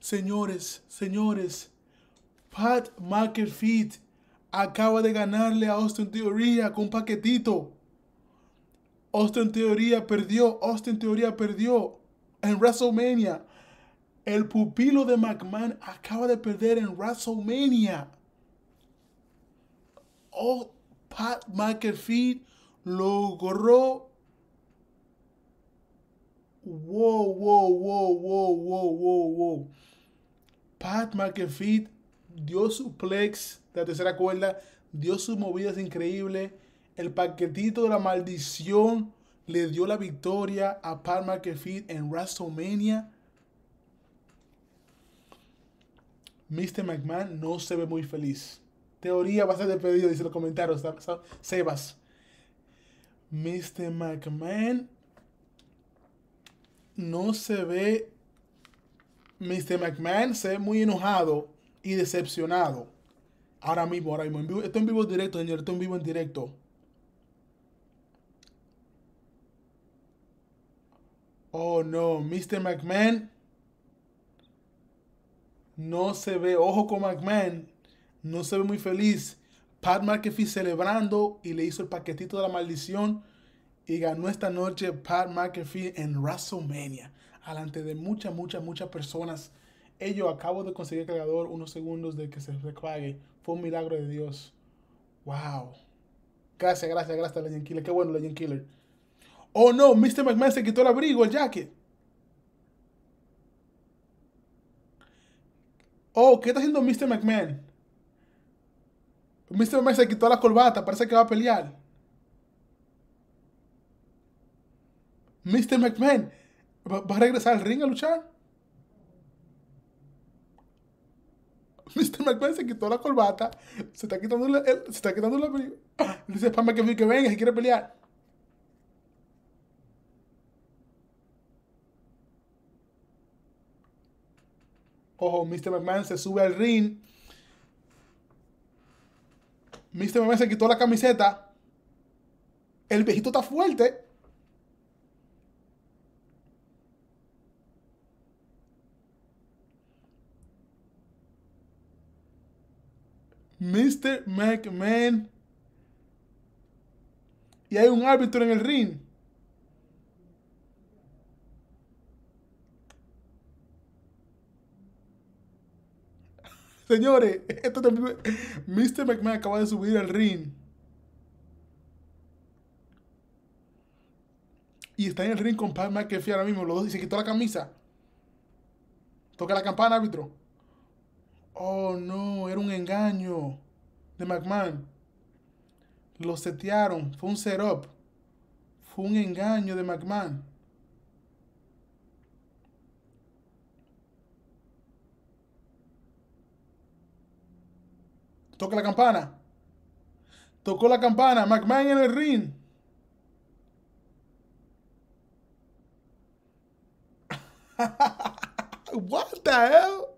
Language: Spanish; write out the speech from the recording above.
Señores, señores, Pat McAfee acaba de ganarle a Austin Teoría con un paquetito. Austin Teoría perdió, Austin Teoría perdió en WrestleMania. El pupilo de McMahon acaba de perder en WrestleMania. Oh, Pat McAfee logró wow, wow, wow, wow, wow, wow, wow. Pat McAfee dio su plex de la tercera cuerda, dio sus movidas increíbles. El paquetito de la maldición le dio la victoria a Pat McAfee en WrestleMania. Mr. McMahon no se ve muy feliz. Teoría va a ser despedido, dice los comentarios, Sebas. Mr. McMahon no se ve, Mr. McMahon se ve muy enojado y decepcionado. Ahora mismo, ahora mismo. En vivo, en vivo directo, señor. Esto en vivo en directo. Oh no, Mr. McMahon. No se ve, ojo con McMahon. No se ve muy feliz. Pat McAfee celebrando y le hizo el paquetito de la maldición y ganó esta noche Pat McAfee en WrestleMania, alante de muchas, muchas, muchas personas. Ello acabo de conseguir el cargador unos segundos de que se recuague Fue un milagro de Dios. Wow. Gracias, gracias, gracias, Legend Killer. Qué bueno, Legend Killer. Oh no, Mr. McMahon se quitó el abrigo, el jacket. Oh, ¿qué está haciendo Mr. McMahon? Mr. McMahon se quitó la corbata, parece que va a pelear. Mr. McMahon, ¿va, a regresar al ring a luchar? Mr. McMahon se quitó la corbata, se está quitando la, se está quitando la Le dice Spam que, que venga, si quiere pelear. Ojo, Mr. McMahon se sube al ring. Mr. McMahon se quitó la camiseta. El viejito está fuerte. Mr. McMahon. Y hay un árbitro en el ring. Señores, esto también... Mr. McMahon acaba de subir al ring. y está en el ring con Pat McAfee ahora mismo. Los dos y se quitó la camisa. Toca la campana, árbitro. Oh, no, era un engaño de McMahon. Lo setearon, fue un setup. Fue un engaño de McMahon. Toca la campana. Tocó la campana. McMahon en el ring. What the hell?